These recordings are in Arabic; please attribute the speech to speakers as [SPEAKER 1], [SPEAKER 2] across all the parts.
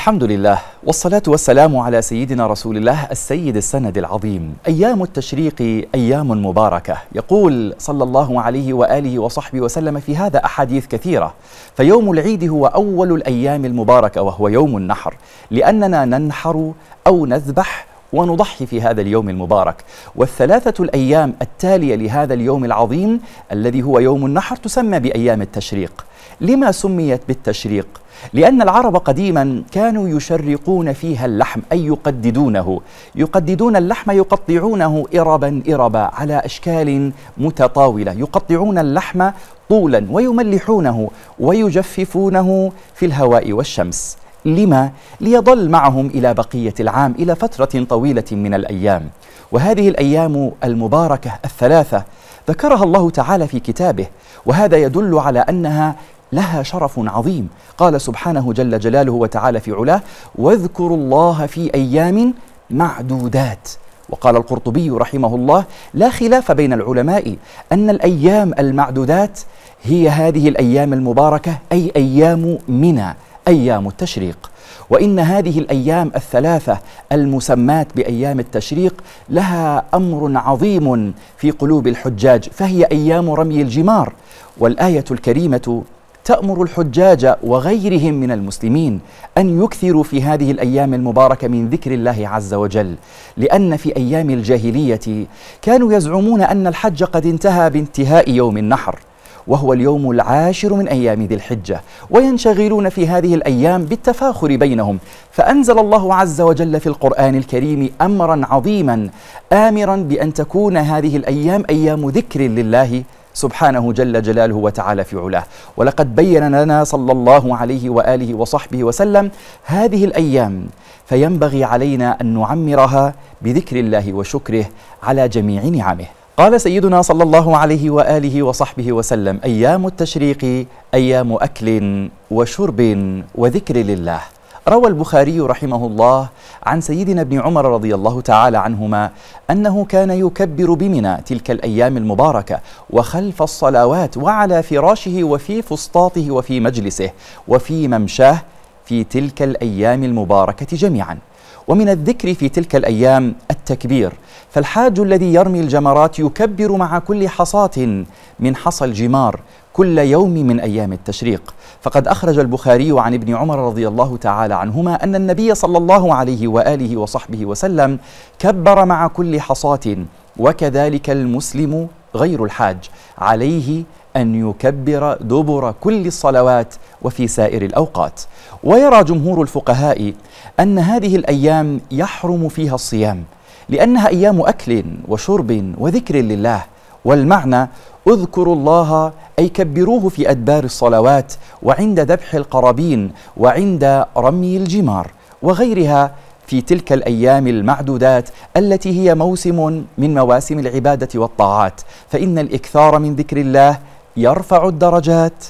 [SPEAKER 1] الحمد لله والصلاة والسلام على سيدنا رسول الله السيد السند العظيم أيام التشريق أيام مباركة يقول صلى الله عليه وآله وصحبه وسلم في هذا أحاديث كثيرة فيوم العيد هو أول الأيام المباركة وهو يوم النحر لأننا ننحر أو نذبح ونضحي في هذا اليوم المبارك والثلاثة الأيام التالية لهذا اليوم العظيم الذي هو يوم النحر تسمى بأيام التشريق لما سميت بالتشريق؟ لأن العرب قديما كانوا يشرقون فيها اللحم أي يقددونه يقددون اللحم يقطعونه إربا إربا على أشكال متطاولة يقطعون اللحم طولا ويملحونه ويجففونه في الهواء والشمس لما؟ ليظل معهم إلى بقية العام إلى فترة طويلة من الأيام وهذه الأيام المباركة الثلاثة ذكرها الله تعالى في كتابه وهذا يدل على أنها لها شرف عظيم قال سبحانه جل جلاله وتعالى في علاه واذكروا الله في أيام معدودات وقال القرطبي رحمه الله لا خلاف بين العلماء أن الأيام المعدودات هي هذه الأيام المباركة أي أيام منى أيام التشريق وإن هذه الأيام الثلاثة المسمات بأيام التشريق لها أمر عظيم في قلوب الحجاج فهي أيام رمي الجمار والآية الكريمة تأمر الحجاج وغيرهم من المسلمين أن يكثروا في هذه الأيام المباركة من ذكر الله عز وجل، لأن في أيام الجاهلية كانوا يزعمون أن الحج قد انتهى بانتهاء يوم النحر، وهو اليوم العاشر من أيام ذي الحجة وينشغلون في هذه الأيام بالتفاخر بينهم فأنزل الله عز وجل في القرآن الكريم أمرا عظيما آمرا بأن تكون هذه الأيام أيام ذكر لله سبحانه جل جلاله وتعالى في علاه ولقد بين لنا صلى الله عليه وآله وصحبه وسلم هذه الأيام فينبغي علينا أن نعمرها بذكر الله وشكره على جميع نعمه قال سيدنا صلى الله عليه واله وصحبه وسلم ايام التشريق ايام اكل وشرب وذكر لله روى البخاري رحمه الله عن سيدنا ابن عمر رضي الله تعالى عنهما انه كان يكبر بمنى تلك الايام المباركه وخلف الصلوات وعلى فراشه وفي فسطاطه وفي مجلسه وفي ممشاه في تلك الايام المباركه جميعا ومن الذكر في تلك الأيام التكبير فالحاج الذي يرمي الجمرات يكبر مع كل حصاة من حصى الجمار كل يوم من أيام التشريق فقد أخرج البخاري عن ابن عمر رضي الله تعالى عنهما أن النبي صلى الله عليه وآله وصحبه وسلم كبر مع كل حصاة وكذلك المسلم غير الحاج عليه أن يكبر دبر كل الصلوات وفي سائر الأوقات ويرى جمهور الفقهاء أن هذه الأيام يحرم فيها الصيام لأنها أيام أكل وشرب وذكر لله والمعنى اذكروا الله أي كبروه في أدبار الصلوات وعند ذبح القرابين وعند رمي الجمار وغيرها في تلك الايام المعدودات التي هي موسم من مواسم العباده والطاعات فان الاكثار من ذكر الله يرفع الدرجات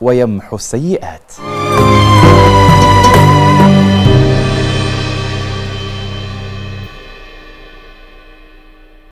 [SPEAKER 1] ويمحو السيئات